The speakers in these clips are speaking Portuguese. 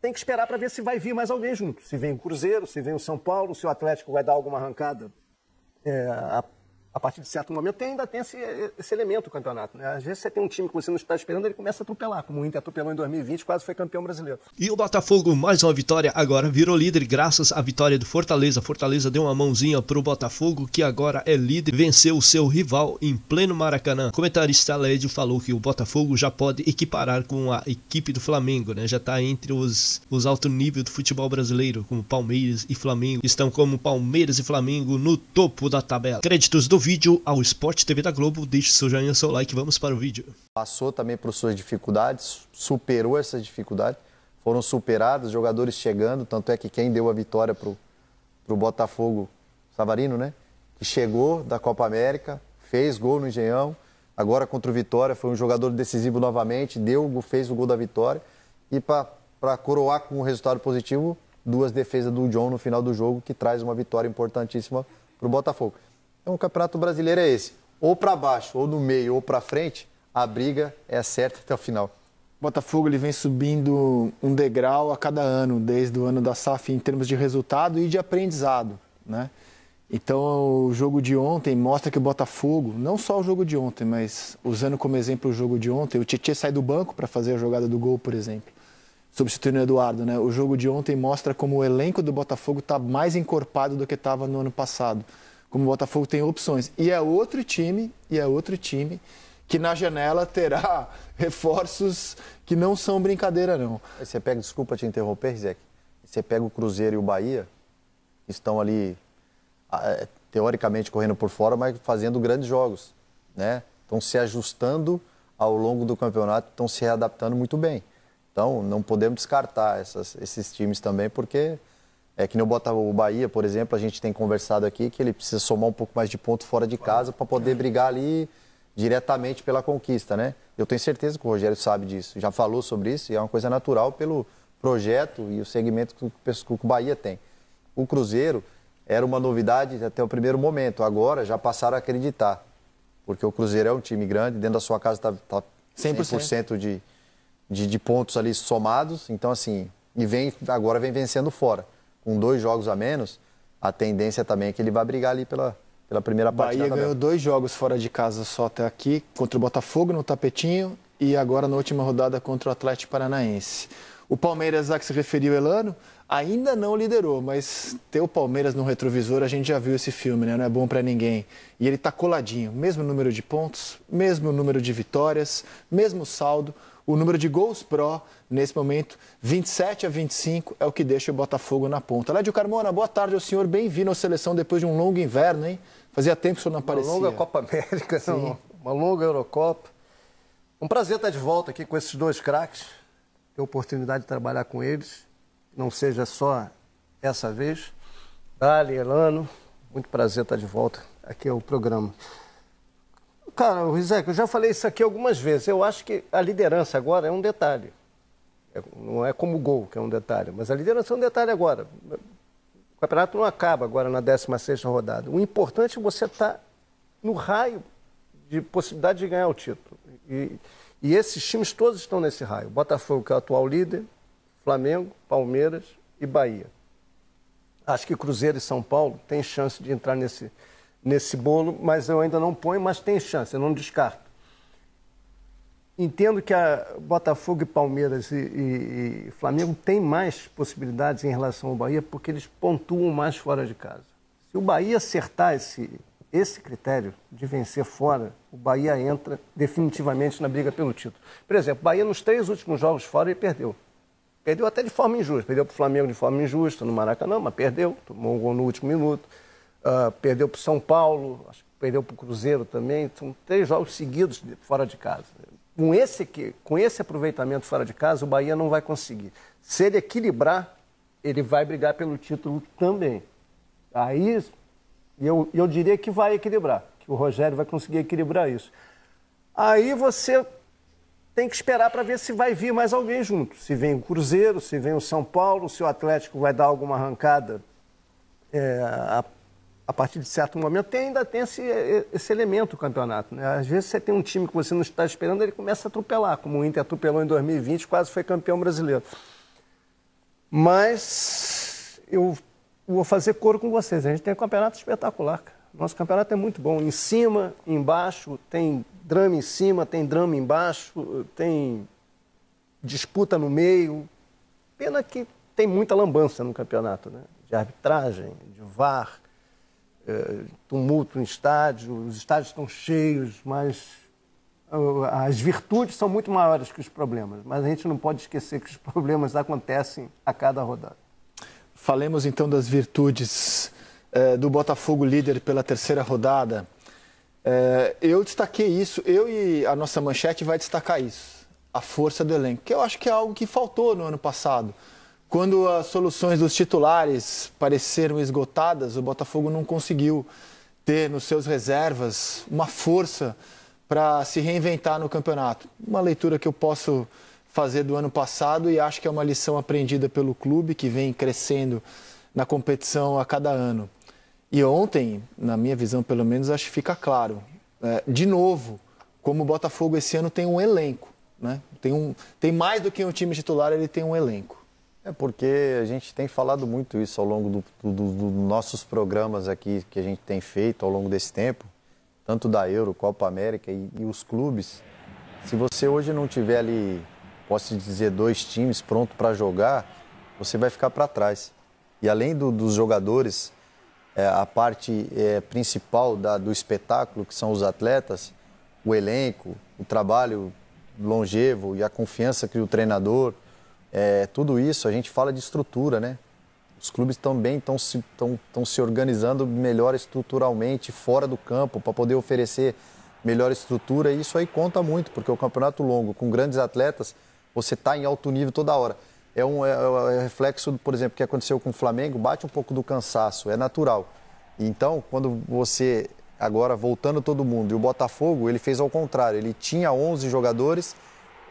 tem que esperar para ver se vai vir mais alguém junto. Se vem o Cruzeiro, se vem o São Paulo, se o Atlético vai dar alguma arrancada é, a partir de certo momento, tem, ainda tem esse, esse elemento do campeonato. Né? Às vezes você tem um time que você não está esperando, ele começa a atropelar, como o Inter atropelou em 2020, quase foi campeão brasileiro. E o Botafogo, mais uma vitória agora, virou líder graças à vitória do Fortaleza. Fortaleza deu uma mãozinha para o Botafogo, que agora é líder, venceu o seu rival em pleno Maracanã. O comentarista Lédio falou que o Botafogo já pode equiparar com a equipe do Flamengo, né? Já está entre os, os alto nível do futebol brasileiro, como Palmeiras e Flamengo. Estão como Palmeiras e Flamengo no topo da tabela. Créditos do vídeo ao Esporte TV da Globo. Deixe seu joinha, seu like, vamos para o vídeo. Passou também por suas dificuldades, superou essas dificuldades, foram superadas, jogadores chegando, tanto é que quem deu a vitória para o Botafogo, Savarino, né? Que chegou da Copa América, fez gol no Engenhão, agora contra o Vitória, foi um jogador decisivo novamente, deu, fez o gol da vitória. E para coroar com um resultado positivo, duas defesas do John no final do jogo, que traz uma vitória importantíssima para o Botafogo. Então é o Campeonato Brasileiro é esse. Ou para baixo, ou no meio, ou para frente, a briga é certa até o final. Botafogo ele vem subindo um degrau a cada ano, desde o ano da SAF em termos de resultado e de aprendizado, né? Então, o jogo de ontem mostra que o Botafogo, não só o jogo de ontem, mas usando como exemplo o jogo de ontem, o Tietchan sai do banco para fazer a jogada do gol, por exemplo, substituindo o Eduardo. Né? O jogo de ontem mostra como o elenco do Botafogo está mais encorpado do que estava no ano passado como o Botafogo tem opções. E é outro time, e é outro time que na janela terá reforços que não são brincadeira, não. Você pega, desculpa te interromper, Rizek, você pega o Cruzeiro e o Bahia, que estão ali, ah, é, teoricamente, correndo por fora, mas fazendo grandes jogos, né? Estão se ajustando ao longo do campeonato, estão se readaptando muito bem. Então, não podemos descartar essas, esses times também, porque é que nem o Bahia, por exemplo, a gente tem conversado aqui que ele precisa somar um pouco mais de ponto fora de casa para poder é. brigar ali diretamente pela conquista, né? Eu tenho certeza que o Rogério sabe disso, já falou sobre isso e é uma coisa natural pelo projeto e o segmento que o Bahia tem. O Cruzeiro era uma novidade até o primeiro momento, agora já passaram a acreditar, porque o Cruzeiro é um time grande, dentro da sua casa está tá 100%, tá 100% de, de, de pontos ali somados, então assim, e vem agora vem vencendo fora com dois jogos a menos, a tendência também é que ele vai brigar ali pela, pela primeira partida. Bahia ganhou dois jogos fora de casa só até aqui, contra o Botafogo no tapetinho e agora na última rodada contra o Atlético Paranaense. O Palmeiras, a que se referiu Elano, ainda não liderou, mas ter o Palmeiras no retrovisor, a gente já viu esse filme, né? Não é bom para ninguém. E ele está coladinho, mesmo número de pontos, mesmo número de vitórias, mesmo saldo o número de gols pró nesse momento, 27 a 25, é o que deixa o Botafogo na ponta. Lédio Carmona, boa tarde ao senhor, bem-vindo à seleção depois de um longo inverno, hein? Fazia tempo que o senhor não aparecia. Uma longa Copa América, Sim. uma longa Eurocopa. Um prazer estar de volta aqui com esses dois craques, ter a oportunidade de trabalhar com eles, não seja só essa vez. Dali, Elano, muito prazer estar de volta aqui ao é programa. Cara, o Rizek, eu já falei isso aqui algumas vezes. Eu acho que a liderança agora é um detalhe. É, não é como o gol, que é um detalhe, mas a liderança é um detalhe agora. O campeonato não acaba agora na 16 rodada. O importante é você estar tá no raio de possibilidade de ganhar o título. E, e esses times todos estão nesse raio. Botafogo, que é o atual líder, Flamengo, Palmeiras e Bahia. Acho que Cruzeiro e São Paulo têm chance de entrar nesse, nesse bolo, mas eu ainda não ponho, mas tem chance, eu não descarto. Entendo que a Botafogo e Palmeiras e, e, e Flamengo têm mais possibilidades em relação ao Bahia porque eles pontuam mais fora de casa. Se o Bahia acertar esse, esse critério de vencer fora, o Bahia entra definitivamente na briga pelo título. Por exemplo, o Bahia nos três últimos jogos fora e perdeu. Perdeu até de forma injusta. Perdeu para o Flamengo de forma injusta no Maracanã, mas perdeu, tomou um gol no último minuto ah, perdeu para o São Paulo, acho que perdeu para o Cruzeiro também. São três jogos seguidos fora de casa. Com esse, com esse aproveitamento fora de casa, o Bahia não vai conseguir. Se ele equilibrar, ele vai brigar pelo título também. Aí eu, eu diria que vai equilibrar, que o Rogério vai conseguir equilibrar isso. Aí você tem que esperar para ver se vai vir mais alguém junto. Se vem o Cruzeiro, se vem o São Paulo, se o Atlético vai dar alguma arrancada é, a partir de certo momento, tem, ainda tem esse, esse elemento o campeonato. Né? Às vezes você tem um time que você não está esperando, ele começa a atropelar, como o Inter atropelou em 2020, quase foi campeão brasileiro. Mas eu vou fazer coro com vocês. A gente tem um campeonato espetacular. Nosso campeonato é muito bom. Em cima, embaixo, tem drama em cima, tem drama embaixo, tem disputa no meio. Pena que tem muita lambança no campeonato, né? De arbitragem, de VAR é, tumulto em estádio, os estádios estão cheios, mas ah, as virtudes são muito maiores que os problemas. Mas a gente não pode esquecer que os problemas acontecem a cada rodada. Falemos então das virtudes é, do Botafogo líder pela terceira rodada. É, eu destaquei isso, eu e a nossa manchete vai destacar isso. A força do elenco, que eu acho que é algo que faltou no ano passado. Quando as soluções dos titulares pareceram esgotadas, o Botafogo não conseguiu ter nos seus reservas uma força para se reinventar no campeonato. Uma leitura que eu posso fazer do ano passado e acho que é uma lição aprendida pelo clube que vem crescendo na competição a cada ano. E ontem, na minha visão pelo menos, acho que fica claro. É, de novo, como o Botafogo esse ano tem um elenco, né? tem, um, tem mais do que um time titular, ele tem um elenco. É porque a gente tem falado muito isso ao longo dos do, do nossos programas aqui que a gente tem feito ao longo desse tempo, tanto da Euro, Copa América e, e os clubes. Se você hoje não tiver ali, posso dizer, dois times pronto para jogar, você vai ficar para trás. E além do, dos jogadores, é, a parte é, principal da, do espetáculo, que são os atletas, o elenco, o trabalho longevo e a confiança que o treinador é, tudo isso, a gente fala de estrutura, né? Os clubes também estão se, tão, tão se organizando melhor estruturalmente fora do campo para poder oferecer melhor estrutura e isso aí conta muito, porque o campeonato longo com grandes atletas, você está em alto nível toda hora. É um, é, é, é reflexo, por exemplo, que aconteceu com o Flamengo, bate um pouco do cansaço, é natural. Então, quando você agora voltando todo mundo, e o Botafogo, ele fez ao contrário, ele tinha 11 jogadores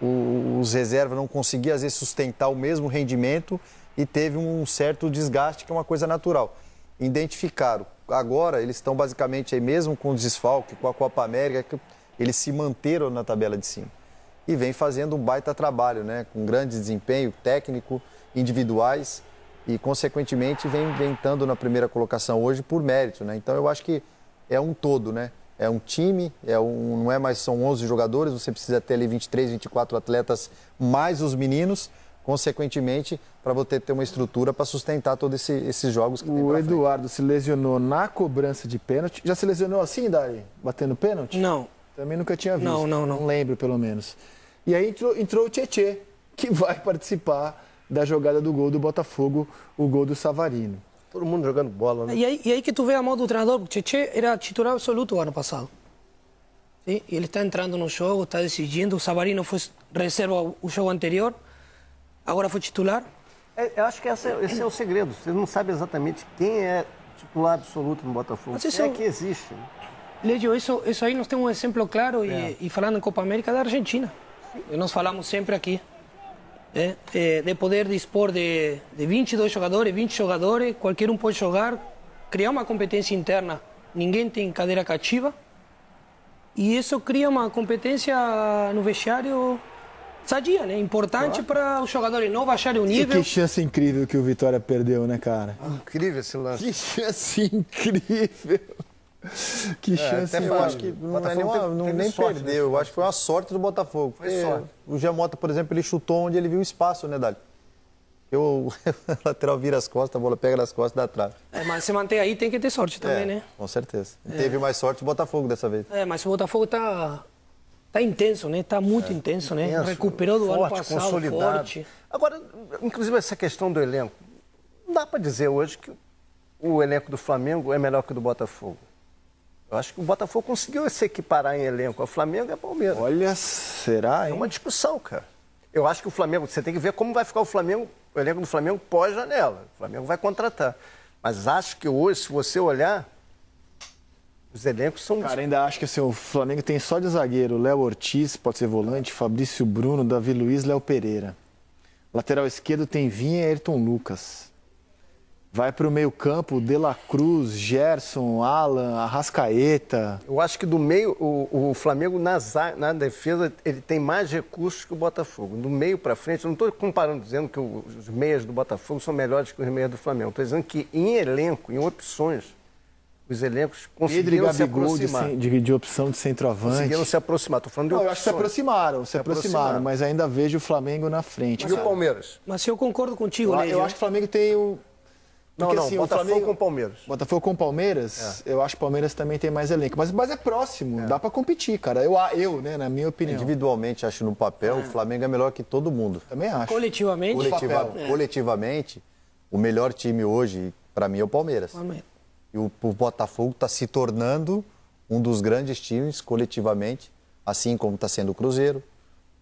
os reservas não conseguiam, às vezes, sustentar o mesmo rendimento e teve um certo desgaste, que é uma coisa natural. Identificaram. Agora, eles estão basicamente aí mesmo com o desfalque, com a Copa América, eles se manteram na tabela de cima. E vem fazendo um baita trabalho, né? Com grande desempenho técnico, individuais e, consequentemente, vem inventando na primeira colocação hoje por mérito, né? Então, eu acho que é um todo, né? é um time, é um, não é mais são 11 jogadores, você precisa ter ali 23, 24 atletas mais os meninos, consequentemente, para você ter uma estrutura para sustentar todos esse, esses jogos que O Eduardo frente. se lesionou na cobrança de pênalti. Já se lesionou assim, Dari? Batendo pênalti? Não. Também nunca tinha visto. Não, não, não. Não lembro, pelo menos. E aí entrou, entrou o Tietê, que vai participar da jogada do gol do Botafogo, o gol do Savarino. Todo mundo jogando bola, né? E aí, e aí que tu vê a mão do treinador, porque Tchê era titular absoluto o ano passado. Sim? Ele está entrando no jogo, está decidindo. O Savarino foi reserva o jogo anterior, agora foi titular. É, eu acho que esse é, esse é o segredo. Você não sabe exatamente quem é titular absoluto no Botafogo. Mas é que existe. Leio, isso, isso aí nós temos um exemplo claro, é. e, e, falando em Copa América, da Argentina. Sim. Nós falamos sempre aqui. É, é, de poder dispor de, de 22 jogadores, 20 jogadores, qualquer um pode jogar, criar uma competência interna, ninguém tem cadeira cativa. E isso cria uma competência no vestiário sadia, né? Importante claro. para os jogadores não baixarem o nível. E que chance incrível que o Vitória perdeu, né, cara? Ah, incrível esse lance. Que chance incrível. que é, chance, é, até acho que não é não, nem né? perdeu. Eu acho que foi uma sorte do Botafogo. Foi sorte. O Giamota, por exemplo, ele chutou onde ele viu espaço, né, Dali? Eu, o lateral vira as costas, a bola pega nas costas da trave. É, mas se manter aí tem que ter sorte também, é, né? Com certeza. É. Teve mais sorte o Botafogo dessa vez. É, mas o Botafogo tá, tá intenso, né? Tá muito é, intenso, né? Intenso, Recuperou do forte, ano passado, forte. Agora, inclusive essa questão do elenco, dá para dizer hoje que o elenco do Flamengo é melhor que o do Botafogo. Eu acho que o Botafogo conseguiu se equiparar em elenco ao Flamengo e ao Palmeiras. Olha, será? É hein? É uma discussão, cara. Eu acho que o Flamengo, você tem que ver como vai ficar o Flamengo, o elenco do Flamengo pós-janela. O Flamengo vai contratar. Mas acho que hoje, se você olhar, os elencos são. Cara, ainda acho que assim, o Flamengo tem só de zagueiro Léo Ortiz, pode ser volante, Fabrício Bruno, Davi Luiz, Léo Pereira. Lateral esquerdo tem Vinha e Ayrton Lucas. Vai para o meio-campo, De La Cruz, Gerson, Alan, Arrascaeta. Eu acho que do meio, o, o Flamengo na, na, defesa, ele tem mais recursos que o Botafogo. Do meio para frente, eu não estou comparando, dizendo que os meias do Botafogo são melhores que os meias do Flamengo. Estou dizendo que em elenco, em opções, os elencos conseguiram se aproximar. De, de, de, opção de centroavante. Conseguiram se aproximar. Estou falando de opções. eu acho que se aproximaram, se, se aproximaram, aproximaram, mas ainda vejo o Flamengo na frente. E o Palmeiras? Mas eu concordo contigo, eu, né, eu acho que o Flamengo tem o... Um não, Porque, não, assim, Botafogo Flamengo... com Palmeiras. Botafogo com Palmeiras, é. eu acho que o Palmeiras também tem mais elenco. Mas, mas é próximo, é. dá para competir, cara. Eu, eu, né, na minha opinião. Individualmente, acho no papel, é. o Flamengo é melhor que todo mundo. Também acho. Coletivamente? Coletiva, é. Coletivamente, o melhor time hoje, para mim, é o Palmeiras. Palmeiras. E o, o Botafogo está se tornando um dos grandes times coletivamente, assim como está sendo o Cruzeiro,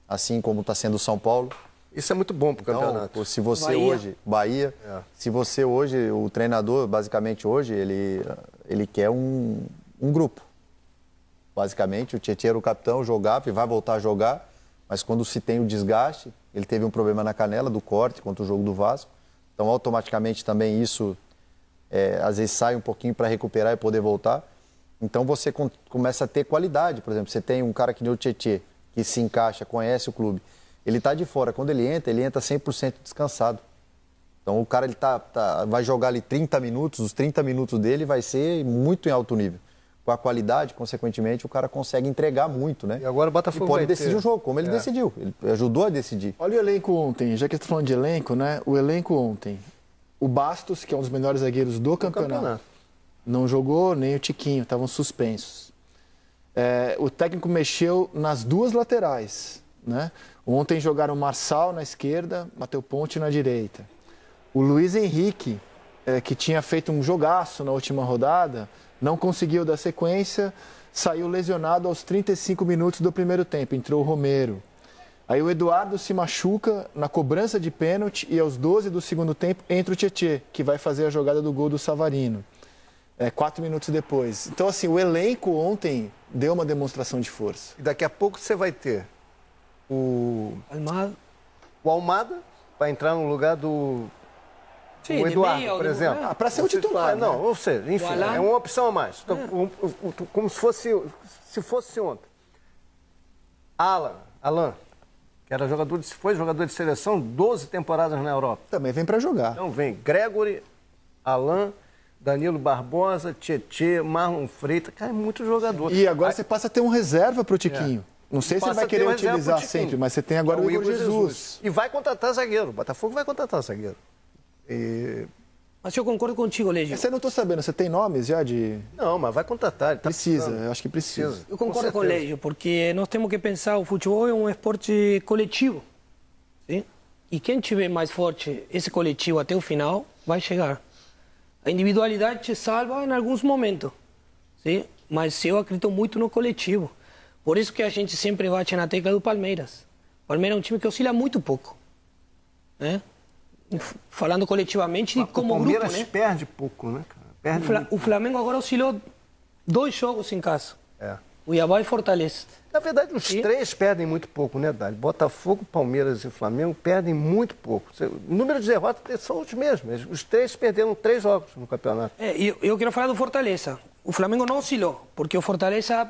assim como está sendo o São Paulo. Isso é muito bom para o então, campeonato. se você Bahia. hoje, Bahia, é. se você hoje, o treinador, basicamente hoje, ele, ele quer um, um grupo. Basicamente, o Tietchan era o capitão, jogava e vai voltar a jogar, mas quando se tem o desgaste, ele teve um problema na canela do corte contra o jogo do Vasco, então automaticamente também isso é, às vezes sai um pouquinho para recuperar e poder voltar. Então você com, começa a ter qualidade, por exemplo, você tem um cara que nem o Tietchan, que se encaixa, conhece o clube ele está de fora. Quando ele entra, ele entra 100% descansado. Então o cara ele tá, tá, vai jogar ali 30 minutos, os 30 minutos dele vai ser muito em alto nível. Com a qualidade, consequentemente, o cara consegue entregar muito, né? E agora o Botafogo e pode decidir ter... o jogo, como ele é. decidiu. Ele ajudou a decidir. Olha o elenco ontem, já que está falando de elenco, né? O elenco ontem. O Bastos, que é um dos melhores zagueiros do, do campeonato, campeonato, não jogou, nem o Tiquinho, estavam suspensos. É, o técnico mexeu nas duas laterais. Né? Ontem jogaram Marçal na esquerda, bateu Ponte na direita. O Luiz Henrique, é, que tinha feito um jogaço na última rodada, não conseguiu dar sequência, saiu lesionado aos 35 minutos do primeiro tempo, entrou o Romero. Aí o Eduardo se machuca na cobrança de pênalti e aos 12 do segundo tempo entra o Tietchan, que vai fazer a jogada do gol do Savarino. É, quatro minutos depois. Então, assim, o elenco ontem deu uma demonstração de força. E daqui a pouco você vai ter o Almada. O Almada para entrar no lugar do Sim, o Eduardo, por exemplo. Ah, para ser o titular. Não, ou seja, enfim, é uma opção a mais. Então, é. Como se fosse, se fosse ontem. Alan, Alan, que era jogador de, foi jogador de seleção 12 temporadas na Europa. Também vem para jogar. Então vem Gregory, Alan, Danilo Barbosa, Tietê, Marlon Freitas. Cara, é muito jogador. E agora Aí... você passa a ter um reserva para o é. Tiquinho. É. Não sei se ele vai querer um utilizar sempre, mas você tem agora é o, o Igor, Igor Jesus. Jesus. E vai contratar zagueiro. O Botafogo vai contratar zagueiro. E... Mas eu concordo contigo, Legião. Você não estou sabendo, você tem nomes já de. Não, mas vai contratar. Tá precisa, eu acho que precisa. Eu concordo com, com o Legião, porque nós temos que pensar: o futebol é um esporte coletivo. Sim? E quem tiver mais forte esse coletivo até o final vai chegar. A individualidade te salva em alguns momentos. Sim? Mas eu acredito muito no coletivo. Por isso que a gente sempre bate na tecla do Palmeiras. O Palmeiras é um time que oscila muito pouco. Né? Falando coletivamente e como grupo. O Palmeiras grupo, né? perde pouco, né? Perde o, Fla muito. o Flamengo agora oscilou dois jogos em casa. É. Cuiabá e Fortaleza. Na verdade, os e... três perdem muito pouco, né, Dali? Botafogo, Palmeiras e Flamengo perdem muito pouco. O número de derrotas são os mesmos. Os três perderam três jogos no campeonato. É, eu, eu quero falar do Fortaleza. O Flamengo não oscilou, porque o Fortaleza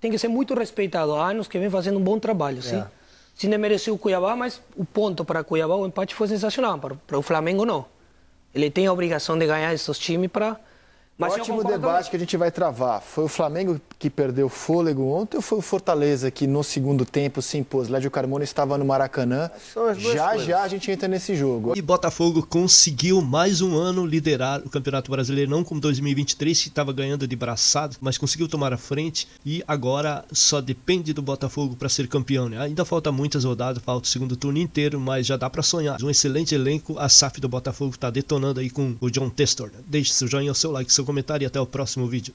tem que ser muito respeitado. Há anos que vem fazendo um bom trabalho, é. sim. Se não é mereceu o Cuiabá, mas o ponto para Cuiabá, o empate foi sensacional. Para, para o Flamengo, não. Ele tem a obrigação de ganhar esses times para mas Ótimo debate que a gente vai travar. Foi o Flamengo que perdeu fôlego ontem ou foi o Fortaleza que no segundo tempo se impôs? Lédio Carmona estava no Maracanã. Já coisas. já a gente entra nesse jogo. E Botafogo conseguiu mais um ano liderar o Campeonato Brasileiro, não como 2023 que estava ganhando de braçado, mas conseguiu tomar a frente e agora só depende do Botafogo para ser campeão. Né? Ainda falta muitas rodadas, falta o segundo turno inteiro, mas já dá para sonhar. Um excelente elenco, a SAF do Botafogo está detonando aí com o John Testor. Né? Deixe seu joinha, seu like, seu comentário e até o próximo vídeo.